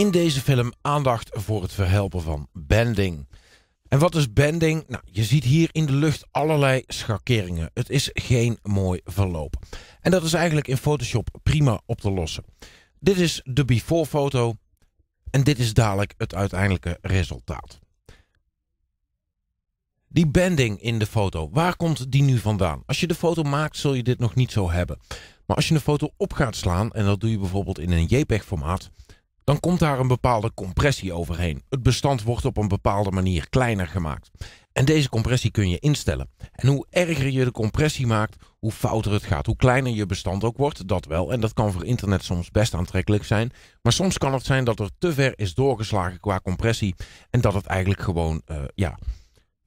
In deze film aandacht voor het verhelpen van bending. En wat is bending? Nou, je ziet hier in de lucht allerlei schakeringen. Het is geen mooi verloop. En dat is eigenlijk in Photoshop prima op te lossen. Dit is de before foto en dit is dadelijk het uiteindelijke resultaat. Die bending in de foto, waar komt die nu vandaan? Als je de foto maakt zul je dit nog niet zo hebben. Maar als je een foto op gaat slaan, en dat doe je bijvoorbeeld in een JPEG formaat dan komt daar een bepaalde compressie overheen. Het bestand wordt op een bepaalde manier kleiner gemaakt. En deze compressie kun je instellen. En hoe erger je de compressie maakt, hoe fouter het gaat. Hoe kleiner je bestand ook wordt, dat wel. En dat kan voor internet soms best aantrekkelijk zijn. Maar soms kan het zijn dat er te ver is doorgeslagen qua compressie. En dat het eigenlijk gewoon, eh, ja,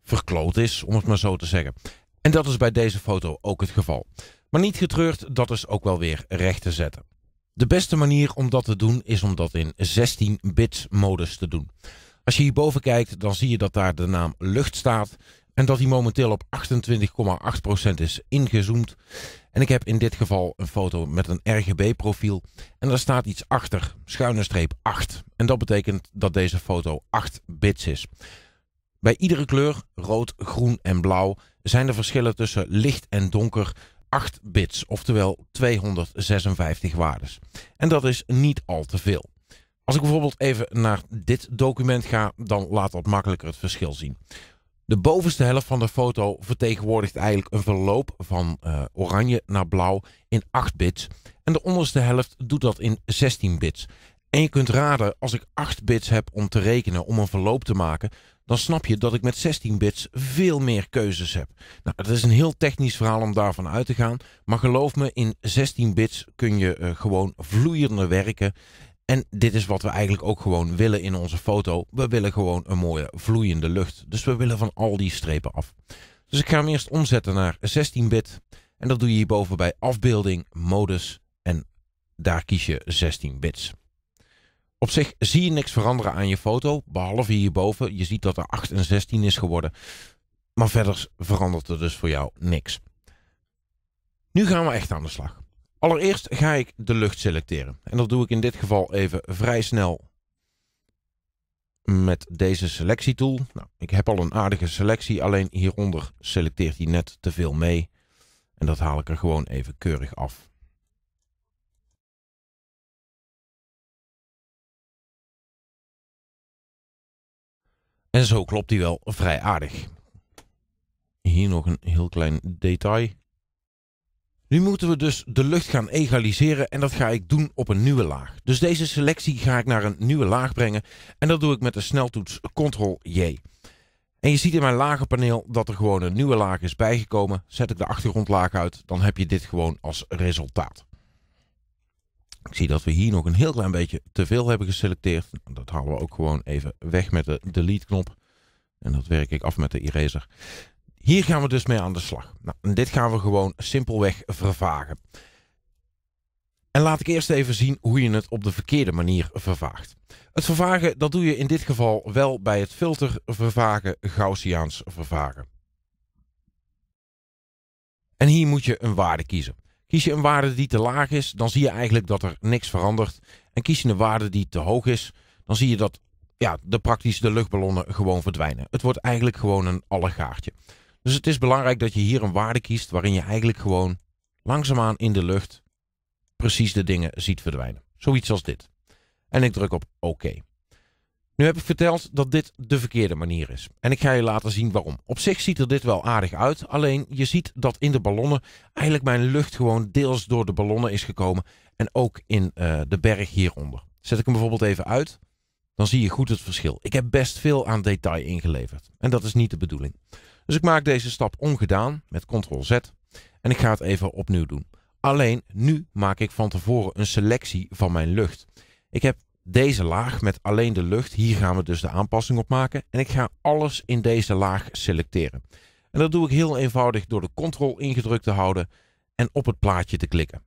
verkloot is, om het maar zo te zeggen. En dat is bij deze foto ook het geval. Maar niet getreurd, dat is ook wel weer recht te zetten. De beste manier om dat te doen is om dat in 16-bit modus te doen. Als je hierboven kijkt, dan zie je dat daar de naam lucht staat en dat die momenteel op 28,8% is ingezoomd. En ik heb in dit geval een foto met een RGB-profiel en daar staat iets achter, schuine streep 8. En dat betekent dat deze foto 8 bits is. Bij iedere kleur, rood, groen en blauw, zijn de verschillen tussen licht en donker 8 bits, oftewel 256 waardes. En dat is niet al te veel. Als ik bijvoorbeeld even naar dit document ga, dan laat dat makkelijker het verschil zien. De bovenste helft van de foto vertegenwoordigt eigenlijk een verloop van eh, oranje naar blauw in 8 bits. En de onderste helft doet dat in 16 bits. En je kunt raden, als ik 8 bits heb om te rekenen, om een verloop te maken, dan snap je dat ik met 16 bits veel meer keuzes heb. Nou, dat is een heel technisch verhaal om daarvan uit te gaan, maar geloof me, in 16 bits kun je eh, gewoon vloeiender werken. En dit is wat we eigenlijk ook gewoon willen in onze foto. We willen gewoon een mooie vloeiende lucht. Dus we willen van al die strepen af. Dus ik ga hem eerst omzetten naar 16-bit. En dat doe je hierboven bij afbeelding, modus en daar kies je 16 bits. Op zich zie je niks veranderen aan je foto, behalve hierboven. Je ziet dat er 8 en 16 is geworden. Maar verder verandert er dus voor jou niks. Nu gaan we echt aan de slag. Allereerst ga ik de lucht selecteren. En dat doe ik in dit geval even vrij snel met deze selectietool. Nou, ik heb al een aardige selectie, alleen hieronder selecteert hij net te veel mee. En dat haal ik er gewoon even keurig af. En zo klopt die wel vrij aardig. Hier nog een heel klein detail. Nu moeten we dus de lucht gaan egaliseren en dat ga ik doen op een nieuwe laag. Dus deze selectie ga ik naar een nieuwe laag brengen en dat doe ik met de sneltoets Ctrl-J. En je ziet in mijn lagenpaneel dat er gewoon een nieuwe laag is bijgekomen. Zet ik de achtergrondlaag uit, dan heb je dit gewoon als resultaat. Ik zie dat we hier nog een heel klein beetje te veel hebben geselecteerd. Dat halen we ook gewoon even weg met de delete knop. En dat werk ik af met de eraser. Hier gaan we dus mee aan de slag. Nou, dit gaan we gewoon simpelweg vervagen. En laat ik eerst even zien hoe je het op de verkeerde manier vervaagt. Het vervagen, dat doe je in dit geval wel bij het filter vervagen, Gaussiaans vervagen. En hier moet je een waarde kiezen. Kies je een waarde die te laag is, dan zie je eigenlijk dat er niks verandert. En kies je een waarde die te hoog is, dan zie je dat ja, de praktisch de luchtballonnen gewoon verdwijnen. Het wordt eigenlijk gewoon een allegaartje. Dus het is belangrijk dat je hier een waarde kiest waarin je eigenlijk gewoon langzaamaan in de lucht precies de dingen ziet verdwijnen. Zoiets als dit. En ik druk op oké. Nu heb ik verteld dat dit de verkeerde manier is. En ik ga je laten zien waarom. Op zich ziet er dit wel aardig uit, alleen je ziet dat in de ballonnen eigenlijk mijn lucht gewoon deels door de ballonnen is gekomen. En ook in eh, de berg hieronder. Zet ik hem bijvoorbeeld even uit, dan zie je goed het verschil. Ik heb best veel aan detail ingeleverd. En dat is niet de bedoeling. Dus ik maak deze stap ongedaan met Ctrl-Z. En ik ga het even opnieuw doen. Alleen nu maak ik van tevoren een selectie van mijn lucht. Ik heb deze laag met alleen de lucht. Hier gaan we dus de aanpassing op maken. En ik ga alles in deze laag selecteren. En dat doe ik heel eenvoudig door de Ctrl ingedrukt te houden en op het plaatje te klikken.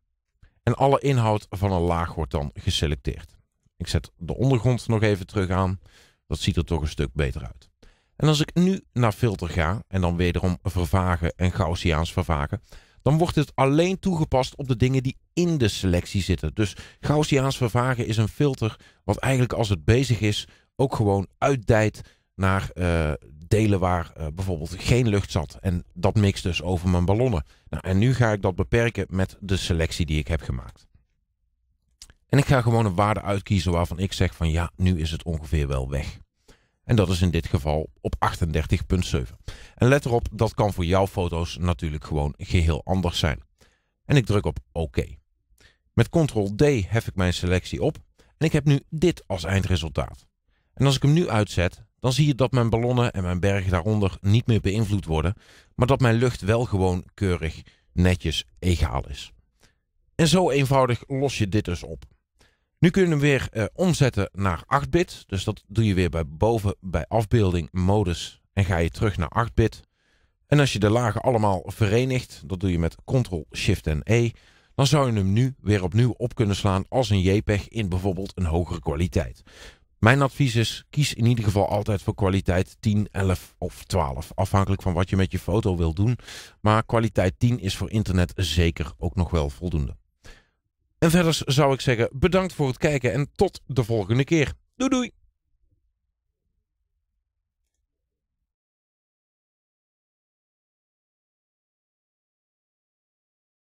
En alle inhoud van een laag wordt dan geselecteerd. Ik zet de ondergrond nog even terug aan. Dat ziet er toch een stuk beter uit. En als ik nu naar filter ga en dan wederom vervagen en Gaussiaans vervagen, dan wordt het alleen toegepast op de dingen die in de selectie zitten. Dus Gaussiaans vervagen is een filter wat eigenlijk als het bezig is ook gewoon uitdijt naar eh, delen waar eh, bijvoorbeeld geen lucht zat. En dat mixt dus over mijn ballonnen. Nou, en nu ga ik dat beperken met de selectie die ik heb gemaakt. En ik ga gewoon een waarde uitkiezen waarvan ik zeg van ja, nu is het ongeveer wel weg. En dat is in dit geval op 38.7. En let erop, dat kan voor jouw foto's natuurlijk gewoon geheel anders zijn. En ik druk op OK. Met Ctrl-D hef ik mijn selectie op en ik heb nu dit als eindresultaat. En als ik hem nu uitzet, dan zie je dat mijn ballonnen en mijn bergen daaronder niet meer beïnvloed worden, maar dat mijn lucht wel gewoon keurig netjes egaal is. En zo eenvoudig los je dit dus op. Nu kun je hem weer eh, omzetten naar 8-bit. Dus dat doe je weer bij boven bij afbeelding, modus en ga je terug naar 8-bit. En als je de lagen allemaal verenigt, dat doe je met Ctrl, Shift en E, dan zou je hem nu weer opnieuw op kunnen slaan als een JPEG in bijvoorbeeld een hogere kwaliteit. Mijn advies is, kies in ieder geval altijd voor kwaliteit 10, 11 of 12. Afhankelijk van wat je met je foto wil doen. Maar kwaliteit 10 is voor internet zeker ook nog wel voldoende. En verder zou ik zeggen bedankt voor het kijken en tot de volgende keer. Doei doei!